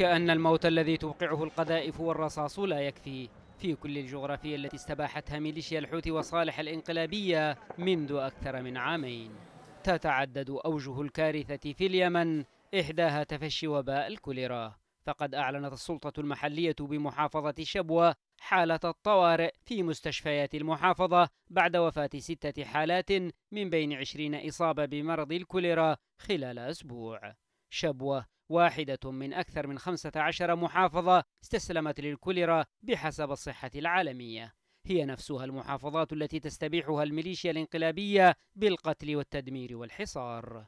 وكأن الموت الذي توقعه القذائف والرصاص لا يكفي في كل الجغرافية التي استباحتها ميليشيا الحوثي وصالح الإنقلابية منذ أكثر من عامين تتعدد أوجه الكارثة في اليمن إحداها تفشي وباء الكوليرا فقد أعلنت السلطة المحلية بمحافظة شبوة حالة الطوارئ في مستشفيات المحافظة بعد وفاة ستة حالات من بين عشرين إصابة بمرض الكوليرا خلال أسبوع شبوة واحدة من أكثر من 15 محافظة استسلمت للكوليرا بحسب الصحة العالمية هي نفسها المحافظات التي تستبيحها الميليشيا الانقلابية بالقتل والتدمير والحصار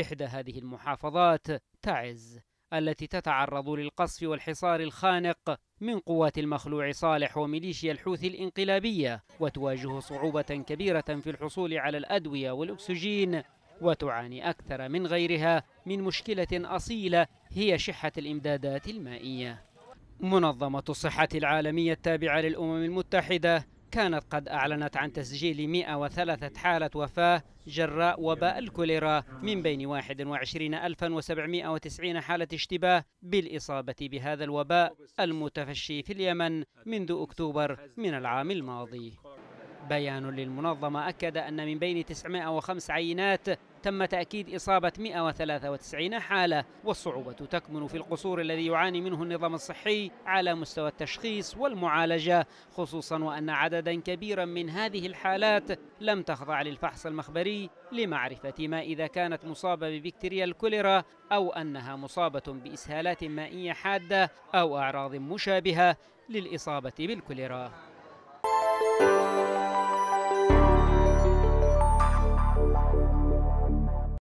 إحدى هذه المحافظات تعز التي تتعرض للقصف والحصار الخانق من قوات المخلوع صالح وميليشيا الحوثي الانقلابية وتواجه صعوبة كبيرة في الحصول على الأدوية والأكسجين وتعاني أكثر من غيرها من مشكلة أصيلة هي شحة الإمدادات المائية منظمة الصحة العالمية التابعة للأمم المتحدة كانت قد أعلنت عن تسجيل 103 حالة وفاة جراء وباء الكوليرا من بين 21790 حالة اشتباه بالإصابة بهذا الوباء المتفشي في اليمن منذ أكتوبر من العام الماضي بيان للمنظمة أكد أن من بين 905 عينات تم تأكيد إصابة 193 حالة والصعوبة تكمن في القصور الذي يعاني منه النظام الصحي على مستوى التشخيص والمعالجة خصوصا وأن عددا كبيرا من هذه الحالات لم تخضع للفحص المخبري لمعرفة ما إذا كانت مصابة ببكتيريا الكوليرا أو أنها مصابة بإسهالات مائية حادة أو أعراض مشابهة للإصابة بالكوليرا